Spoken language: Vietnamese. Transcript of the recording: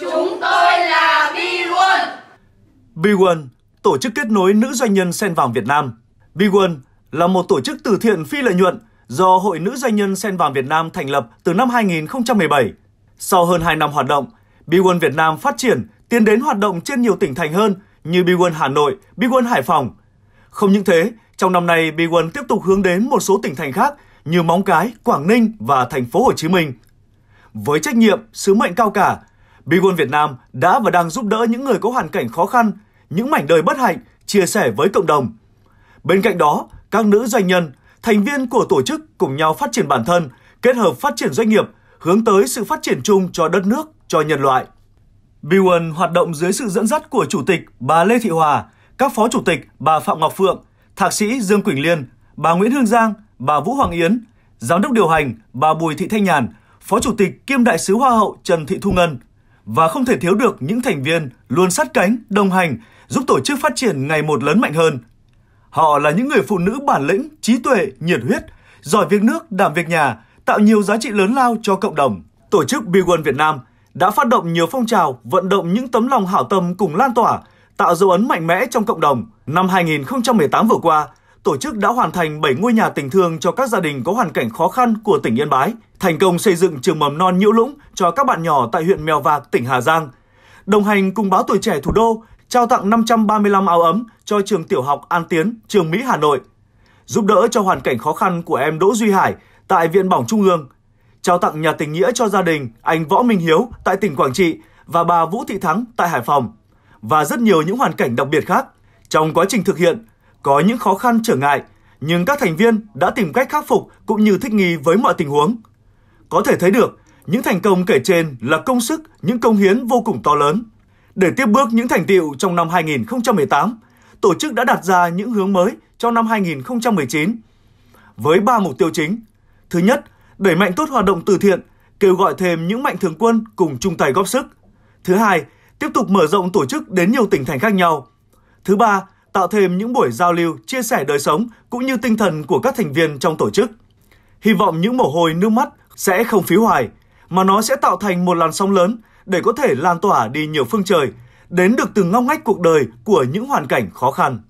Chúng tôi là B1. B1, tổ chức kết nối nữ doanh nhân sen vàng Việt Nam. B1 là một tổ chức từ thiện phi lợi nhuận do Hội Nữ Doanh nhân Sen Vàng Việt Nam thành lập từ năm 2017. Sau hơn 2 năm hoạt động, B1 Việt Nam phát triển, tiến đến hoạt động trên nhiều tỉnh thành hơn như B1 Hà Nội, B1 Hải Phòng. Không những thế, trong năm nay B1 tiếp tục hướng đến một số tỉnh thành khác như Móng Cái, Quảng Ninh và thành phố Hồ Chí Minh. Với trách nhiệm, sứ mệnh cao cả, Bigone Việt Nam đã và đang giúp đỡ những người có hoàn cảnh khó khăn, những mảnh đời bất hạnh, chia sẻ với cộng đồng. Bên cạnh đó, các nữ doanh nhân, thành viên của tổ chức cùng nhau phát triển bản thân, kết hợp phát triển doanh nghiệp, hướng tới sự phát triển chung cho đất nước, cho nhân loại. Bigone hoạt động dưới sự dẫn dắt của Chủ tịch bà Lê Thị Hòa, các Phó Chủ tịch bà Phạm Ngọc Phượng, Thạc sĩ Dương Quỳnh Liên, bà Nguyễn Hương Giang, bà Vũ Hoàng Yến, Giám đốc điều hành bà Bùi Thị Thanh Nhàn, Phó Chủ tịch kiêm Đại sứ Hoa hậu Trần Thị Thu Ngân – và không thể thiếu được những thành viên luôn sát cánh, đồng hành, giúp tổ chức phát triển ngày một lớn mạnh hơn. Họ là những người phụ nữ bản lĩnh, trí tuệ, nhiệt huyết, giỏi việc nước, đảm việc nhà, tạo nhiều giá trị lớn lao cho cộng đồng. Tổ chức Big One Việt Nam đã phát động nhiều phong trào vận động những tấm lòng hảo tâm cùng lan tỏa, tạo dấu ấn mạnh mẽ trong cộng đồng. Năm 2018 vừa qua, tổ chức đã hoàn thành 7 ngôi nhà tình thương cho các gia đình có hoàn cảnh khó khăn của tỉnh Yên Bái, thành công xây dựng trường mầm non Nhiễu Lũng cho các bạn nhỏ tại huyện Mèo Vạc, tỉnh Hà Giang. Đồng hành cùng báo tuổi trẻ thủ đô trao tặng 535 áo ấm cho trường tiểu học An Tiến, trường Mỹ Hà Nội. Giúp đỡ cho hoàn cảnh khó khăn của em Đỗ Duy Hải tại Viện Bỏng Trung ương. Trao tặng nhà tình nghĩa cho gia đình anh Võ Minh Hiếu tại tỉnh Quảng Trị và bà Vũ Thị Thắng tại Hải Phòng. Và rất nhiều những hoàn cảnh đặc biệt khác. Trong quá trình thực hiện, có những khó khăn trở ngại, nhưng các thành viên đã tìm cách khắc phục cũng như thích nghi với mọi tình huống. Có thể thấy được, những thành công kể trên là công sức, những công hiến vô cùng to lớn. Để tiếp bước những thành tiệu trong năm 2018, tổ chức đã đặt ra những hướng mới cho năm 2019 với 3 mục tiêu chính. Thứ nhất, đẩy mạnh tốt hoạt động từ thiện, kêu gọi thêm những mạnh thường quân cùng chung tay góp sức. Thứ hai, tiếp tục mở rộng tổ chức đến nhiều tỉnh thành khác nhau. Thứ ba, tạo thêm những buổi giao lưu, chia sẻ đời sống cũng như tinh thần của các thành viên trong tổ chức. Hy vọng những mồ hôi nước mắt sẽ không phí hoài, mà nó sẽ tạo thành một làn sóng lớn để có thể lan tỏa đi nhiều phương trời, đến được từng ngóc ngách cuộc đời của những hoàn cảnh khó khăn.